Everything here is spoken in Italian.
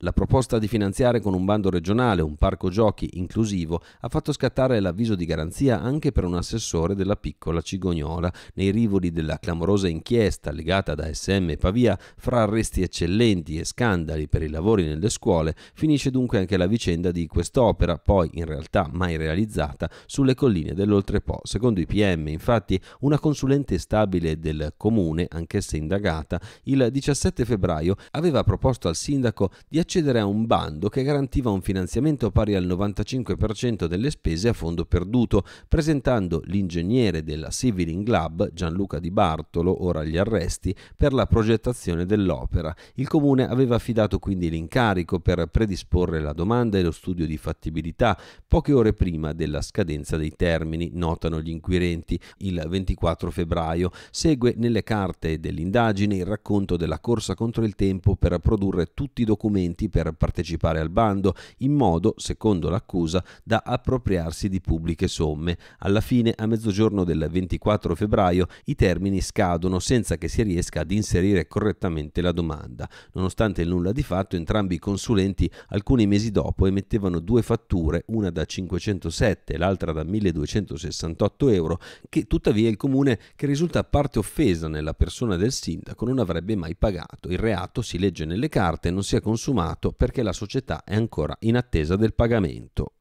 La proposta di finanziare con un bando regionale un parco giochi inclusivo ha fatto scattare l'avviso di garanzia anche per un assessore della piccola Cigognola, nei rivoli della clamorosa inchiesta legata da SM Pavia, fra arresti eccellenti e scandali per i lavori nelle scuole, finisce dunque anche la vicenda di quest'opera, poi in realtà mai realizzata, sulle colline dell'Oltrepo. Secondo i PM, infatti, una consulente stabile del comune, anch'essa indagata, il 17 febbraio aveva proposto al sindaco di accedere a un bando che garantiva un finanziamento pari al 95% delle spese a fondo perduto, presentando l'ingegnere della Civiling Lab, Gianluca Di Bartolo, ora agli arresti, per la progettazione dell'opera. Il comune aveva affidato quindi l'incarico per predisporre la domanda e lo studio di fattibilità poche ore prima della scadenza dei termini, notano gli inquirenti, il 24 febbraio. Segue nelle carte dell'indagine il racconto della corsa contro il tempo per produrre tutti i documenti presenti per partecipare al bando, in modo, secondo l'accusa, da appropriarsi di pubbliche somme. Alla fine, a mezzogiorno del 24 febbraio, i termini scadono senza che si riesca ad inserire correttamente la domanda. Nonostante il nulla di fatto, entrambi i consulenti alcuni mesi dopo emettevano due fatture, una da 507 e l'altra da 1268 euro, che tuttavia il comune, che risulta parte offesa nella persona del sindaco, non avrebbe mai pagato. Il reato, si legge nelle carte, non si è consumato fermato perché la società è ancora in attesa del pagamento.